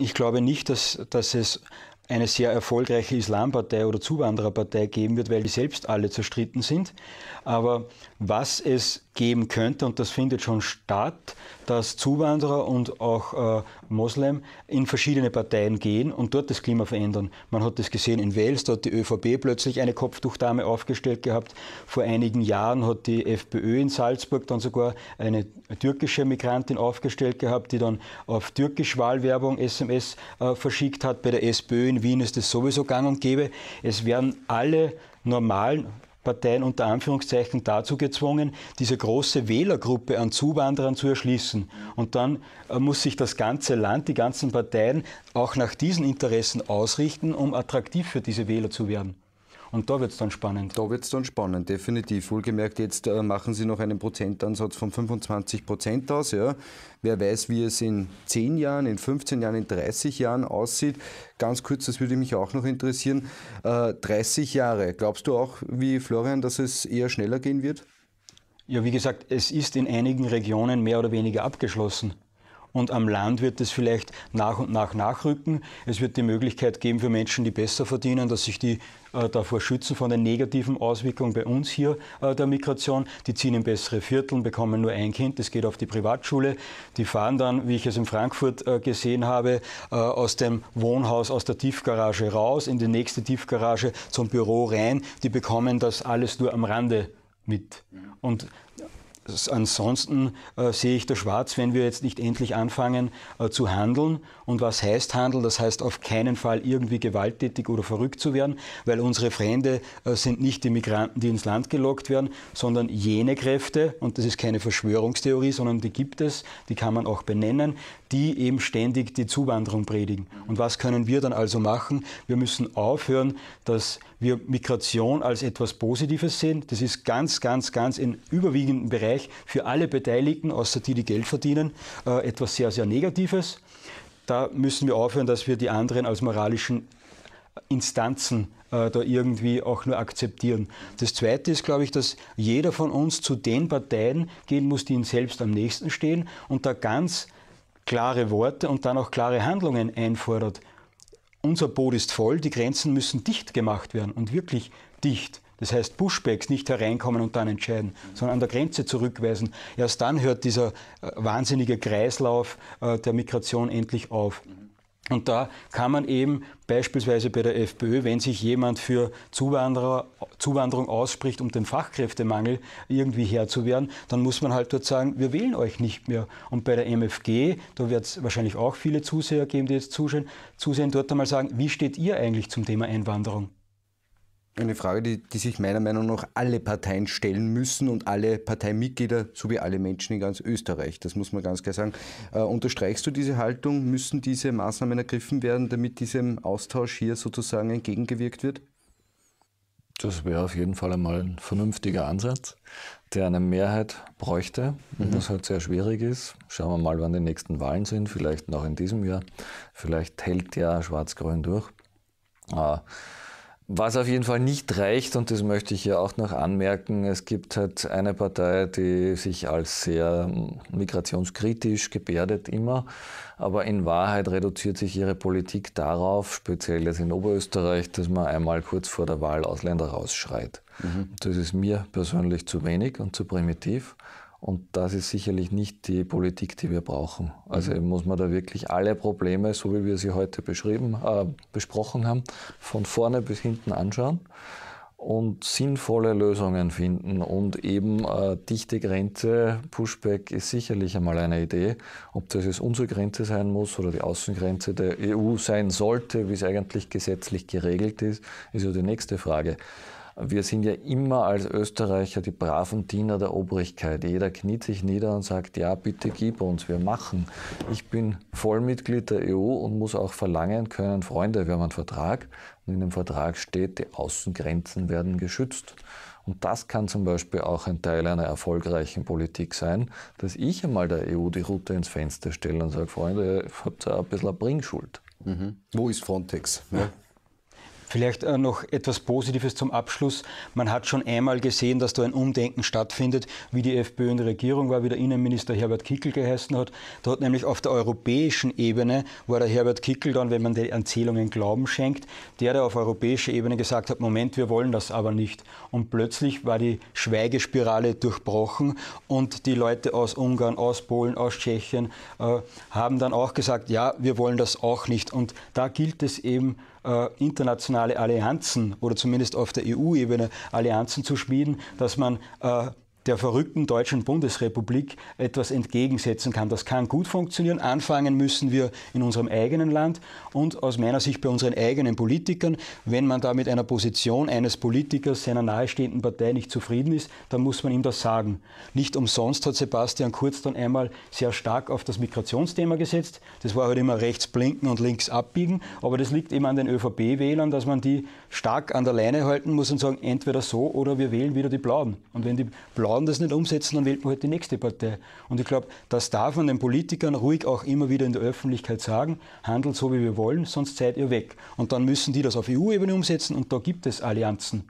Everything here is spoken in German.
Ich glaube nicht, dass, dass es eine sehr erfolgreiche Islampartei oder Zuwandererpartei geben wird, weil die selbst alle zerstritten sind. Aber was es geben könnte, und das findet schon statt, dass Zuwanderer und auch äh, Moslem in verschiedene Parteien gehen und dort das Klima verändern. Man hat das gesehen in Wales, da hat die ÖVP plötzlich eine Kopftuchdame aufgestellt gehabt. Vor einigen Jahren hat die FPÖ in Salzburg dann sogar eine türkische Migrantin aufgestellt gehabt, die dann auf türkisch Wahlwerbung SMS äh, verschickt hat. Bei der SPÖ in Wien ist das sowieso gang und gäbe. Es werden alle normalen Parteien unter Anführungszeichen dazu gezwungen, diese große Wählergruppe an Zuwanderern zu erschließen. Und dann äh, muss sich das ganze Land, die ganzen Parteien auch nach diesen Interessen ausrichten, um attraktiv für diese Wähler zu werden. Und da wird es dann spannend. Da wird es dann spannend, definitiv. Wohlgemerkt, jetzt äh, machen Sie noch einen Prozentansatz von 25 Prozent aus. Ja. Wer weiß, wie es in 10 Jahren, in 15 Jahren, in 30 Jahren aussieht. Ganz kurz, das würde mich auch noch interessieren. 30 äh, Jahre, glaubst du auch, wie Florian, dass es eher schneller gehen wird? Ja, wie gesagt, es ist in einigen Regionen mehr oder weniger abgeschlossen und am Land wird es vielleicht nach und nach nachrücken. Es wird die Möglichkeit geben für Menschen, die besser verdienen, dass sich die äh, davor schützen von den negativen Auswirkungen bei uns hier äh, der Migration. Die ziehen in bessere Vierteln, bekommen nur ein Kind, das geht auf die Privatschule. Die fahren dann, wie ich es in Frankfurt äh, gesehen habe, äh, aus dem Wohnhaus, aus der Tiefgarage raus, in die nächste Tiefgarage zum Büro rein. Die bekommen das alles nur am Rande mit. Und Ansonsten äh, sehe ich da schwarz, wenn wir jetzt nicht endlich anfangen äh, zu handeln. Und was heißt Handeln? Das heißt auf keinen Fall irgendwie gewalttätig oder verrückt zu werden, weil unsere Fremde äh, sind nicht die Migranten, die ins Land gelockt werden, sondern jene Kräfte, und das ist keine Verschwörungstheorie, sondern die gibt es, die kann man auch benennen, die eben ständig die Zuwanderung predigen. Und was können wir dann also machen? Wir müssen aufhören, dass wir Migration als etwas Positives sehen. Das ist ganz, ganz, ganz im überwiegenden Bereich für alle Beteiligten, außer die, die Geld verdienen, äh, etwas sehr, sehr Negatives. Da müssen wir aufhören, dass wir die anderen als moralischen Instanzen äh, da irgendwie auch nur akzeptieren. Das Zweite ist, glaube ich, dass jeder von uns zu den Parteien gehen muss, die ihm selbst am nächsten stehen und da ganz klare Worte und dann auch klare Handlungen einfordert unser Boot ist voll, die Grenzen müssen dicht gemacht werden und wirklich dicht. Das heißt, Pushbacks nicht hereinkommen und dann entscheiden, sondern an der Grenze zurückweisen. Erst dann hört dieser äh, wahnsinnige Kreislauf äh, der Migration endlich auf. Und da kann man eben beispielsweise bei der FPÖ, wenn sich jemand für Zuwanderer, Zuwanderung ausspricht, um den Fachkräftemangel irgendwie Herr zu werden, dann muss man halt dort sagen, wir wählen euch nicht mehr. Und bei der MFG, da wird es wahrscheinlich auch viele Zuseher geben, die jetzt zusehen, zusehen, dort einmal sagen, wie steht ihr eigentlich zum Thema Einwanderung? eine Frage, die, die, sich meiner Meinung nach alle Parteien stellen müssen und alle Parteimitglieder sowie alle Menschen in ganz Österreich. Das muss man ganz klar sagen. Äh, unterstreichst du diese Haltung? Müssen diese Maßnahmen ergriffen werden, damit diesem Austausch hier sozusagen entgegengewirkt wird? Das wäre auf jeden Fall einmal ein vernünftiger Ansatz, der eine Mehrheit bräuchte, mhm. was halt sehr schwierig ist. Schauen wir mal, wann die nächsten Wahlen sind, vielleicht noch in diesem Jahr. Vielleicht hält ja Schwarz-Grün durch. Äh, was auf jeden Fall nicht reicht, und das möchte ich ja auch noch anmerken, es gibt halt eine Partei, die sich als sehr migrationskritisch gebärdet immer, aber in Wahrheit reduziert sich ihre Politik darauf, speziell jetzt in Oberösterreich, dass man einmal kurz vor der Wahl Ausländer rausschreit. Mhm. Das ist mir persönlich zu wenig und zu primitiv. Und das ist sicherlich nicht die Politik, die wir brauchen. Also mhm. muss man da wirklich alle Probleme, so wie wir sie heute beschrieben, äh, besprochen haben, von vorne bis hinten anschauen und sinnvolle Lösungen finden. Und eben äh, dichte Grenze, Pushback ist sicherlich einmal eine Idee. Ob das jetzt unsere Grenze sein muss oder die Außengrenze der EU sein sollte, wie es eigentlich gesetzlich geregelt ist, ist ja die nächste Frage. Wir sind ja immer als Österreicher die braven Diener der Obrigkeit. Jeder kniet sich nieder und sagt, ja, bitte gib uns, wir machen. Ich bin Vollmitglied der EU und muss auch verlangen können, Freunde, wir haben einen Vertrag und in dem Vertrag steht, die Außengrenzen werden geschützt. Und das kann zum Beispiel auch ein Teil einer erfolgreichen Politik sein, dass ich einmal der EU die Route ins Fenster stelle und sage, Freunde, ihr habt ja ein bisschen eine Bringschuld. Mhm. Wo ist Frontex? Ja. Vielleicht äh, noch etwas Positives zum Abschluss. Man hat schon einmal gesehen, dass da ein Umdenken stattfindet, wie die FPÖ in der Regierung war, wie der Innenminister Herbert Kickel geheißen hat. Da hat nämlich auf der europäischen Ebene, war der Herbert Kickel dann, wenn man den Erzählungen Glauben schenkt, der, der auf europäischer Ebene gesagt hat, Moment, wir wollen das aber nicht. Und plötzlich war die Schweigespirale durchbrochen und die Leute aus Ungarn, aus Polen, aus Tschechien äh, haben dann auch gesagt, ja, wir wollen das auch nicht. Und da gilt es eben, äh, internationale Allianzen oder zumindest auf der EU-Ebene Allianzen zu schmieden, dass man äh, der verrückten deutschen Bundesrepublik etwas entgegensetzen kann. Das kann gut funktionieren. Anfangen müssen wir in unserem eigenen Land und aus meiner Sicht bei unseren eigenen Politikern. Wenn man da mit einer Position eines Politikers seiner nahestehenden Partei nicht zufrieden ist, dann muss man ihm das sagen. Nicht umsonst hat Sebastian Kurz dann einmal sehr stark auf das Migrationsthema gesetzt. Das war halt immer rechts blinken und links abbiegen. Aber das liegt eben an den ÖVP-Wählern, dass man die stark an der Leine halten muss und sagen, entweder so oder wir wählen wieder die Blauen. Und wenn die Blauen Frauen das nicht umsetzen, dann wählt man halt die nächste Partei. Und ich glaube, das darf man den Politikern ruhig auch immer wieder in der Öffentlichkeit sagen, handelt so, wie wir wollen, sonst seid ihr weg. Und dann müssen die das auf EU-Ebene umsetzen und da gibt es Allianzen